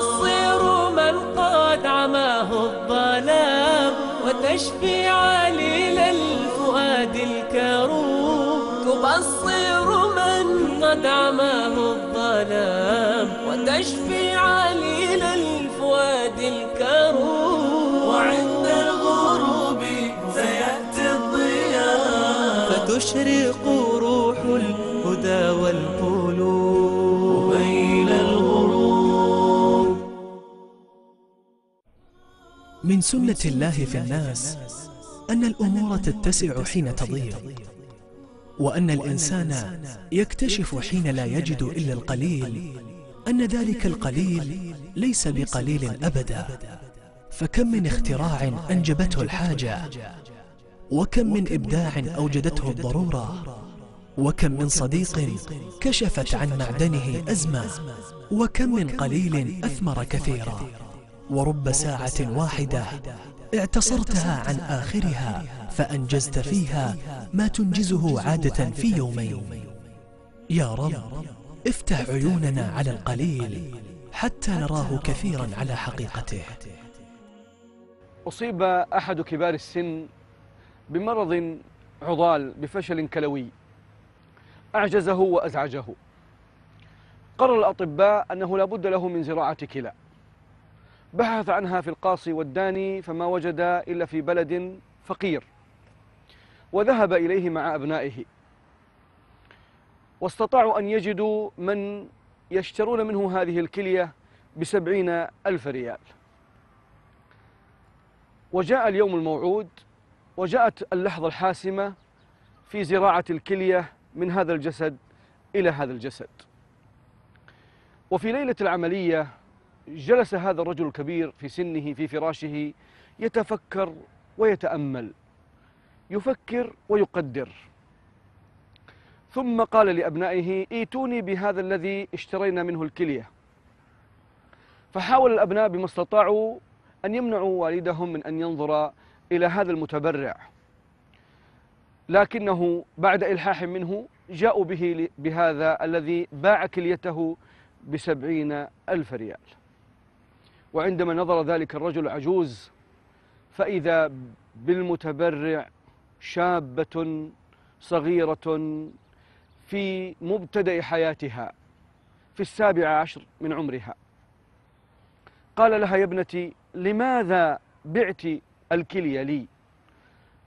وبصر من قد عماه الظلام وتشفي عليل الفؤاد الكروم تبصر من قد عماه الظلام وتشفي عليل الفؤاد الكروم وعند الغروب سيأتي الضياء فتشرق من سنة الله في الناس أن الأمور تتسع حين تضيق وأن الإنسان يكتشف حين لا يجد إلا القليل أن ذلك القليل ليس بقليل أبدا فكم من اختراع أنجبته الحاجة وكم من إبداع أوجدته الضرورة وكم من صديق كشفت عن معدنه أزمة وكم من قليل أثمر كثيرا ورب ساعة واحدة اعتصرتها عن آخرها فأنجزت فيها ما تنجزه عادة في يومين يا رب افتح عيوننا على القليل حتى نراه كثيرا على حقيقته أصيب أحد كبار السن بمرض عضال بفشل كلوي أعجزه وأزعجه قرر الأطباء أنه لابد له من زراعة كلى بحث عنها في القاصي والداني فما وجد إلا في بلد فقير وذهب إليه مع أبنائه واستطاعوا أن يجدوا من يشترون منه هذه الكلية بسبعين ألف ريال وجاء اليوم الموعود وجاءت اللحظة الحاسمة في زراعة الكلية من هذا الجسد إلى هذا الجسد وفي ليلة العملية جلس هذا الرجل الكبير في سنه في فراشه يتفكر ويتأمل يفكر ويقدر ثم قال لأبنائه ايتوني بهذا الذي اشترينا منه الكلية فحاول الأبناء بما استطاعوا أن يمنعوا والدهم من أن ينظر إلى هذا المتبرع لكنه بعد إلحاح منه جاءوا به بهذا الذي باع كليته بسبعين ألف ريال وعندما نظر ذلك الرجل عجوز فإذا بالمتبرع شابة صغيرة في مبتدأ حياتها في السابعة عشر من عمرها قال لها يا ابنتي لماذا بعت الكلية لي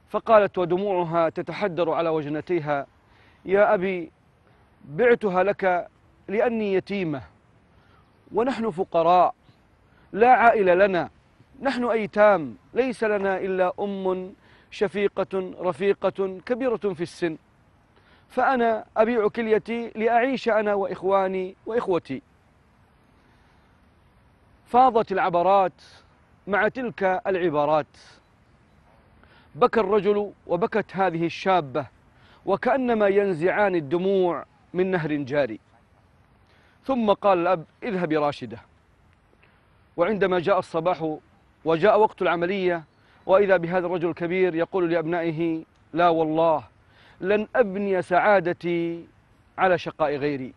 فقالت ودموعها تتحدر على وجنتيها يا أبي بعتها لك لأني يتيمة ونحن فقراء لا عائلة لنا نحن أيتام ليس لنا إلا أم شفيقة رفيقة كبيرة في السن فأنا أبيع كليتي لأعيش أنا وإخواني وإخوتي فاضت العبرات مع تلك العبارات بكى الرجل وبكت هذه الشابة وكأنما ينزعان الدموع من نهر جاري ثم قال الأب اذهبي راشده وعندما جاء الصباح وجاء وقت العملية وإذا بهذا الرجل الكبير يقول لأبنائه لا والله لن أبني سعادتي على شقاء غيري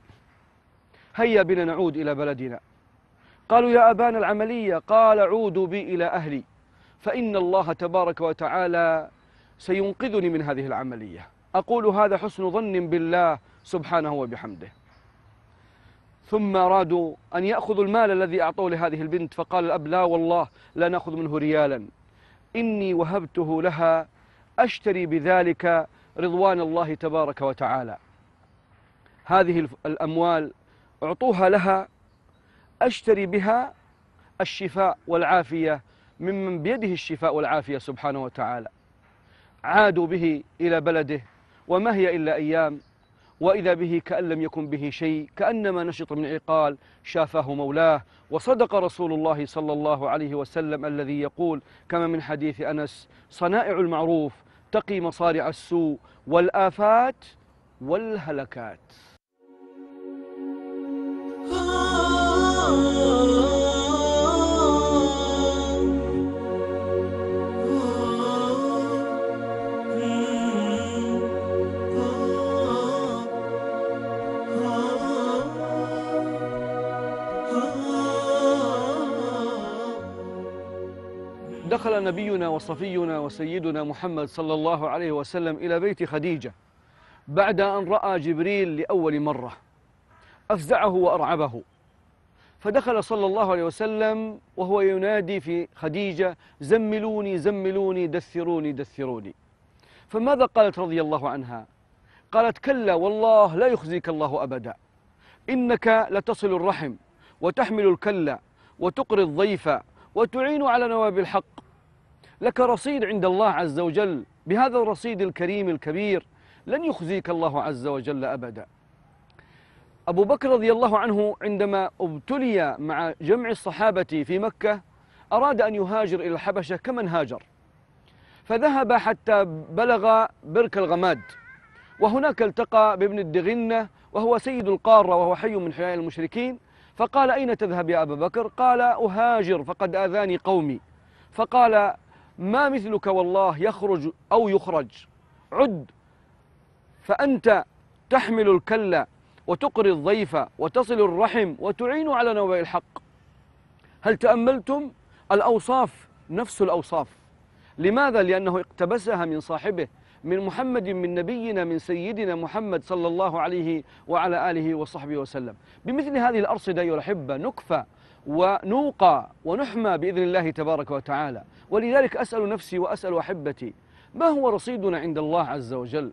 هيا بنا نعود إلى بلدنا قالوا يا أبانا العملية قال عودوا بي إلى أهلي فإن الله تبارك وتعالى سينقذني من هذه العملية أقول هذا حسن ظن بالله سبحانه وبحمده ثم أرادوا أن يأخذوا المال الذي أعطوه لهذه البنت فقال الأب لا والله لا نأخذ منه ريالا إني وهبته لها أشتري بذلك رضوان الله تبارك وتعالى هذه الأموال أعطوها لها أشتري بها الشفاء والعافية ممن بيده الشفاء والعافية سبحانه وتعالى عادوا به إلى بلده وما هي إلا أيام وإذا به كأن لم يكن به شيء كأنما نشط من عقال شافاه مولاه وصدق رسول الله صلى الله عليه وسلم الذي يقول كما من حديث أنس صنائع المعروف تقي مصارع السوء والآفات والهلكات دخل نبينا وصفينا وسيدنا محمد صلى الله عليه وسلم إلى بيت خديجة بعد أن رأى جبريل لأول مرة أفزعه وأرعبه فدخل صلى الله عليه وسلم وهو ينادي في خديجة زملوني زملوني دثروني دثروني فماذا قالت رضي الله عنها قالت كلا والله لا يخزيك الله أبدا إنك لتصل الرحم وتحمل الكلة وتقري الضيف وتعين على نواب الحق لك رصيد عند الله عز وجل بهذا الرصيد الكريم الكبير لن يخزيك الله عز وجل أبدا أبو بكر رضي الله عنه عندما ابتلي مع جمع الصحابة في مكة أراد أن يهاجر إلى الحبشة كمن هاجر فذهب حتى بلغ برك الغماد وهناك التقى بابن الدغنة وهو سيد القارة وهو حي من حياء المشركين فقال أين تذهب يا أبا بكر قال أهاجر فقد آذاني قومي فقال ما مثلك والله يخرج أو يخرج عد فأنت تحمل الكلة وتقري الضيف وتصل الرحم وتعين على نوع الحق هل تأملتم الأوصاف نفس الأوصاف لماذا؟ لأنه اقتبسها من صاحبه من محمد من نبينا من سيدنا محمد صلى الله عليه وعلى آله وصحبه وسلم بمثل هذه الأرصدة أيها الأحبة نكفى ونوقى ونحمى بإذن الله تبارك وتعالى ولذلك أسأل نفسي وأسأل أحبتي ما هو رصيدنا عند الله عز وجل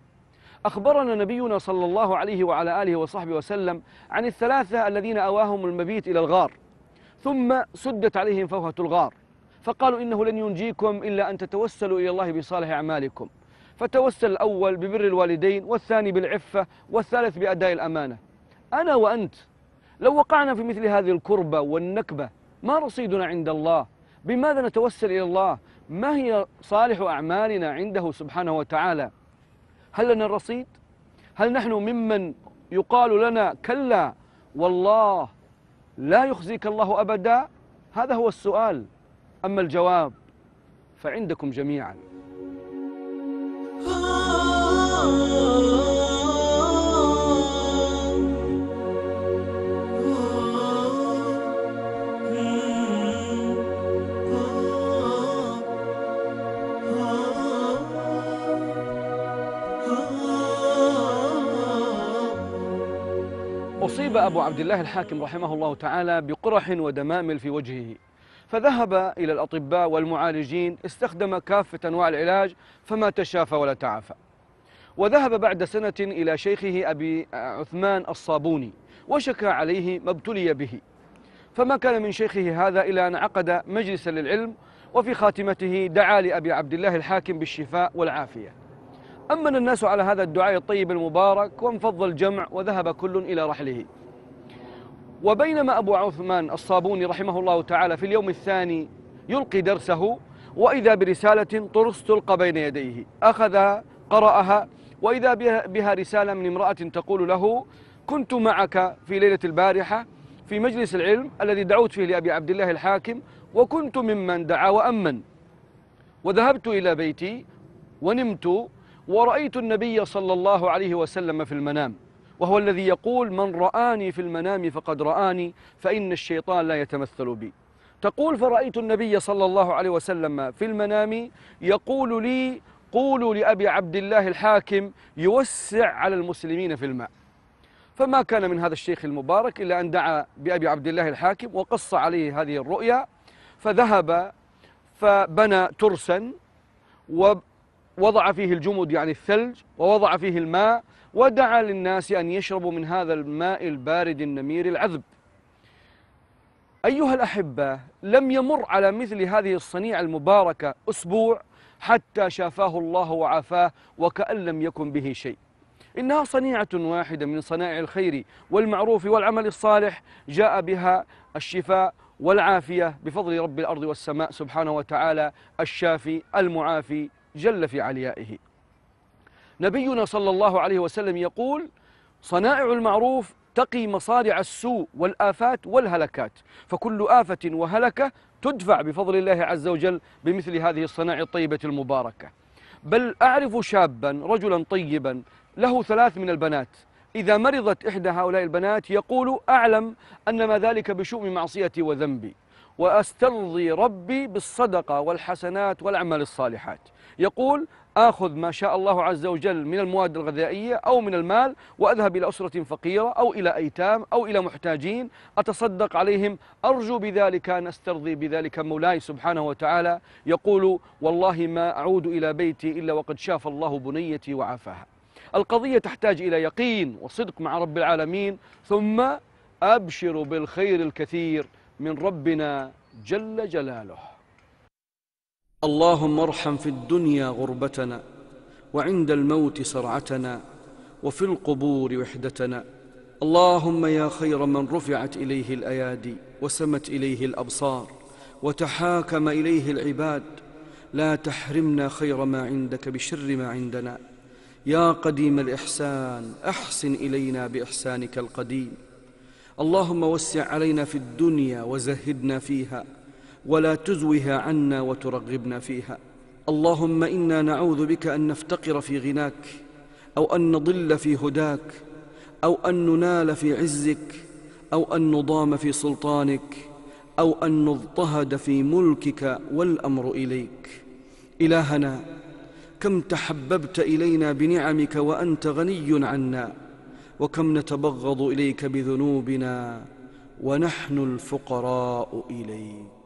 أخبرنا نبينا صلى الله عليه وعلى آله وصحبه وسلم عن الثلاثة الذين أواهم المبيت إلى الغار ثم سدت عليهم فوهة الغار فقالوا إنه لن ينجيكم إلا أن تتوسلوا إلى الله بصالح أعمالكم فتوسل الأول ببر الوالدين والثاني بالعفة والثالث بأداء الأمانة أنا وأنت لو وقعنا في مثل هذه الكربة والنكبة ما رصيدنا عند الله بماذا نتوسل إلى الله ما هي صالح أعمالنا عنده سبحانه وتعالى هل لنا الرصيد هل نحن ممن يقال لنا كلا والله لا يخزيك الله أبدا هذا هو السؤال أما الجواب فعندكم جميعاً أصيب أبو عبد الله الحاكم رحمه الله تعالى بقرح ودمامل في وجهه فذهب إلى الأطباء والمعالجين استخدم كافة أنواع العلاج فما تشافى ولا تعافى وذهب بعد سنة إلى شيخه أبي عثمان الصابوني وشكى عليه ما ابتلي به فما كان من شيخه هذا إلا أن عقد مجلسا للعلم وفي خاتمته دعا لأبي عبد الله الحاكم بالشفاء والعافية أمن الناس على هذا الدعاء الطيب المبارك وانفض الجمع وذهب كل إلى رحله وبينما أبو عثمان الصابوني رحمه الله تعالى في اليوم الثاني يلقي درسه وإذا برسالة طرس تلقى بين يديه أخذها قرأها وإذا بها رسالة من امرأة تقول له كنت معك في ليلة البارحة في مجلس العلم الذي دعوت فيه لأبي عبد الله الحاكم وكنت ممن دعا وأمن وذهبت إلى بيتي ونمت ورأيت النبي صلى الله عليه وسلم في المنام وهو الذي يقول من رآني في المنام فقد رآني فإن الشيطان لا يتمثل بي تقول فرأيت النبي صلى الله عليه وسلم في المنام يقول لي قولوا لأبي عبد الله الحاكم يوسع على المسلمين في الماء فما كان من هذا الشيخ المبارك إلا أن دعا بأبي عبد الله الحاكم وقص عليه هذه الرؤيا فذهب فبنى ترسا وضع فيه الجمد يعني الثلج ووضع فيه الماء ودعا للناس أن يشربوا من هذا الماء البارد النمير العذب أيها الأحبة لم يمر على مثل هذه الصنيعة المباركة أسبوع حتى شافاه الله وعافاه وكأن لم يكن به شيء إنها صنيعة واحدة من صنائع الخير والمعروف والعمل الصالح جاء بها الشفاء والعافية بفضل رب الأرض والسماء سبحانه وتعالى الشافي المعافي جل في عليائه نبينا صلى الله عليه وسلم يقول صنائع المعروف تقي مصارع السوء والآفات والهلكات فكل آفة وهلكة تدفع بفضل الله عز وجل بمثل هذه الصنائع الطيبة المباركة بل أعرف شابا رجلا طيبا له ثلاث من البنات إذا مرضت إحدى هؤلاء البنات يقول أعلم أنما ذلك بشؤم معصيتي وذنبي وأسترضي ربي بالصدقة والحسنات والأعمال الصالحات يقول آخذ ما شاء الله عز وجل من المواد الغذائية أو من المال وأذهب إلى أسرة فقيرة أو إلى أيتام أو إلى محتاجين أتصدق عليهم أرجو بذلك أن أسترضي بذلك مولاي سبحانه وتعالى يقول والله ما أعود إلى بيتي إلا وقد شاف الله بنيتي وعافاها القضية تحتاج إلى يقين وصدق مع رب العالمين ثم ابشر بالخير الكثير من ربنا جل جلاله اللهم ارحم في الدنيا غربتنا وعند الموت صرعتنا وفي القبور وحدتنا اللهم يا خير من رفعت إليه الأيادي وسمت إليه الأبصار وتحاكم إليه العباد لا تحرمنا خير ما عندك بشر ما عندنا يا قديم الإحسان أحسن إلينا بإحسانك القديم اللهم وسع علينا في الدنيا وزهدنا فيها ولا تزوها عنا وترغبنا فيها اللهم انا نعوذ بك ان نفتقر في غناك او ان نضل في هداك او ان ننال في عزك او ان نضام في سلطانك او ان نضطهد في ملكك والامر اليك الهنا كم تحببت الينا بنعمك وانت غني عنا وكم نتبغض اليك بذنوبنا ونحن الفقراء اليك